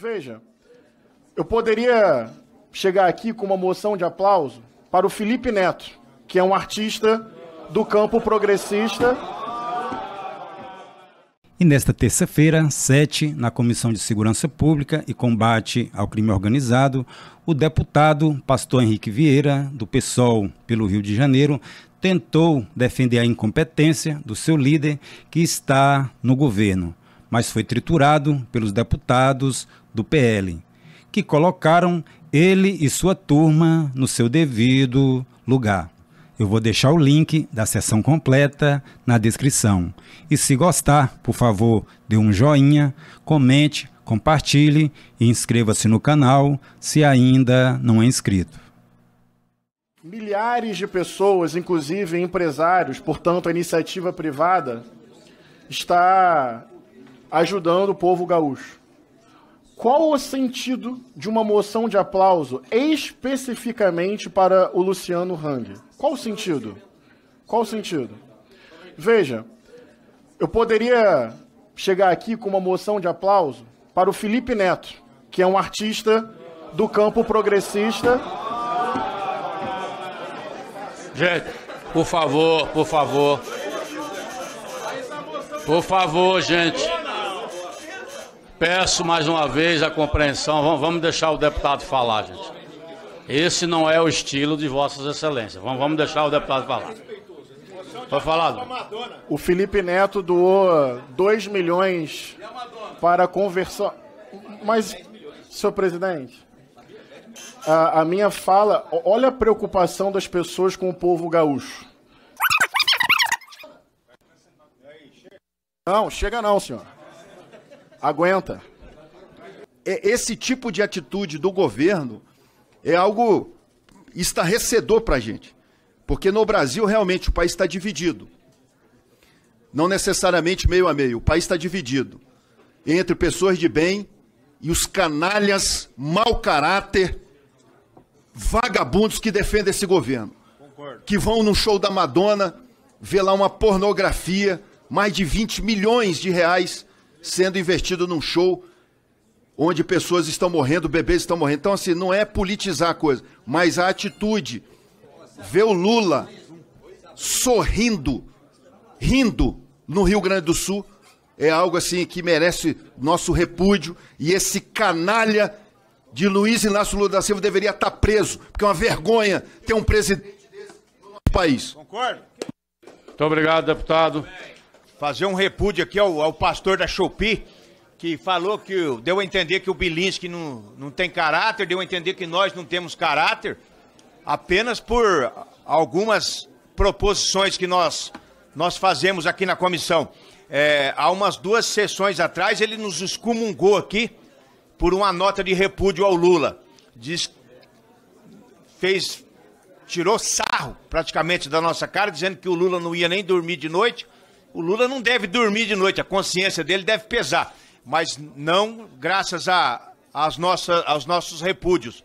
Veja, eu poderia chegar aqui com uma moção de aplauso para o Felipe Neto, que é um artista do campo progressista. E nesta terça-feira, 7, na Comissão de Segurança Pública e Combate ao Crime Organizado, o deputado pastor Henrique Vieira, do PSOL pelo Rio de Janeiro, tentou defender a incompetência do seu líder que está no governo, mas foi triturado pelos deputados do PL, que colocaram ele e sua turma no seu devido lugar. Eu vou deixar o link da sessão completa na descrição. E se gostar, por favor, dê um joinha, comente, compartilhe e inscreva-se no canal se ainda não é inscrito. Milhares de pessoas, inclusive empresários, portanto, a iniciativa privada está ajudando o povo gaúcho. Qual o sentido de uma moção de aplauso especificamente para o Luciano Hang? Qual o sentido? Qual o sentido? Veja, eu poderia chegar aqui com uma moção de aplauso para o Felipe Neto, que é um artista do campo progressista. Gente, por favor, por favor. Por favor, gente. Peço mais uma vez a compreensão. Vamos deixar o deputado falar, gente. Esse não é o estilo de Vossas Excelências. Vamos deixar o deputado falar. Foi falado. O Felipe Neto doou 2 milhões para conversar. Mas, senhor presidente, a, a minha fala. Olha a preocupação das pessoas com o povo gaúcho. Não, chega não, senhor. Aguenta. É, esse tipo de atitude do governo é algo estarrecedor para a gente. Porque no Brasil, realmente, o país está dividido. Não necessariamente meio a meio. O país está dividido entre pessoas de bem e os canalhas, mau caráter, vagabundos que defendem esse governo. Concordo. Que vão no show da Madonna ver lá uma pornografia, mais de 20 milhões de reais sendo investido num show onde pessoas estão morrendo, bebês estão morrendo. Então, assim, não é politizar a coisa, mas a atitude. Ver o Lula sorrindo, rindo no Rio Grande do Sul é algo assim que merece nosso repúdio e esse canalha de Luiz Inácio Lula da Silva deveria estar preso, porque é uma vergonha ter um presidente desse no nosso país. Concordo. Muito obrigado, deputado fazer um repúdio aqui ao, ao pastor da Chopi, que falou que deu a entender que o Bilinski não, não tem caráter, deu a entender que nós não temos caráter, apenas por algumas proposições que nós, nós fazemos aqui na comissão. É, há umas duas sessões atrás, ele nos excomungou aqui por uma nota de repúdio ao Lula. Diz, fez, tirou sarro praticamente da nossa cara, dizendo que o Lula não ia nem dormir de noite o Lula não deve dormir de noite, a consciência dele deve pesar. Mas não graças a, as nossas, aos nossos repúdios.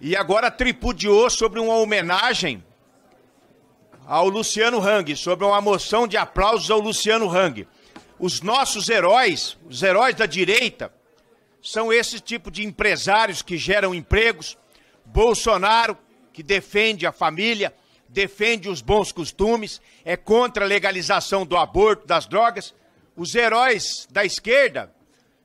E agora tripudiou sobre uma homenagem ao Luciano Hang, sobre uma moção de aplausos ao Luciano Hang. Os nossos heróis, os heróis da direita, são esse tipo de empresários que geram empregos. Bolsonaro, que defende a família, defende os bons costumes, é contra a legalização do aborto, das drogas. Os heróis da esquerda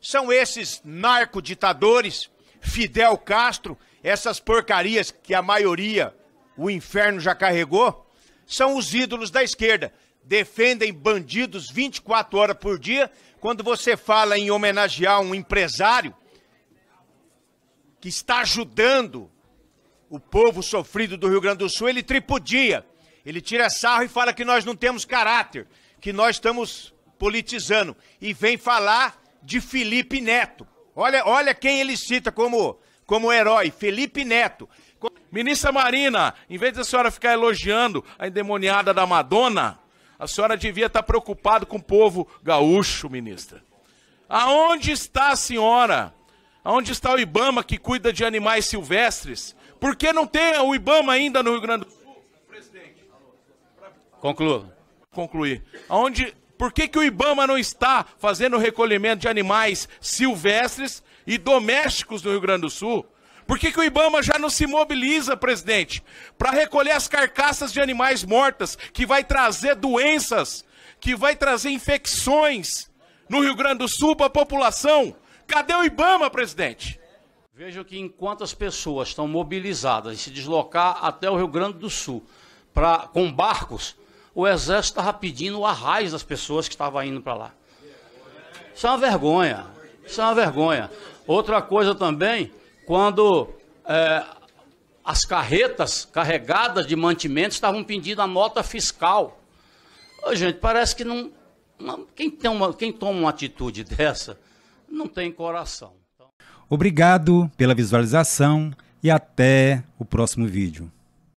são esses narcoditadores, Fidel Castro, essas porcarias que a maioria, o inferno já carregou, são os ídolos da esquerda. Defendem bandidos 24 horas por dia. Quando você fala em homenagear um empresário que está ajudando o povo sofrido do Rio Grande do Sul, ele tripudia. Ele tira sarro e fala que nós não temos caráter, que nós estamos politizando. E vem falar de Felipe Neto. Olha, olha quem ele cita como, como herói, Felipe Neto. Ministra Marina, em vez da senhora ficar elogiando a endemoniada da Madonna, a senhora devia estar preocupada com o povo gaúcho, ministra. Aonde está a senhora? Onde está o IBAMA que cuida de animais silvestres? Por que não tem o IBAMA ainda no Rio Grande do Sul, presidente? Conclua. Concluir. Onde, por que, que o IBAMA não está fazendo o recolhimento de animais silvestres e domésticos no Rio Grande do Sul? Por que, que o Ibama já não se mobiliza, presidente, para recolher as carcaças de animais mortas, que vai trazer doenças, que vai trazer infecções no Rio Grande do Sul para a população? Cadê o Ibama, presidente? Veja que enquanto as pessoas estão mobilizadas em se deslocar até o Rio Grande do Sul pra, com barcos, o Exército estava tá pedindo o arraio das pessoas que estavam indo para lá. Isso é uma vergonha. Isso é uma vergonha. Outra coisa também, quando é, as carretas carregadas de mantimentos estavam pedindo a nota fiscal. Ô, gente, parece que não. não quem, uma, quem toma uma atitude dessa não tem coração. Então- Obrigado pela visualização e até o próximo vídeo.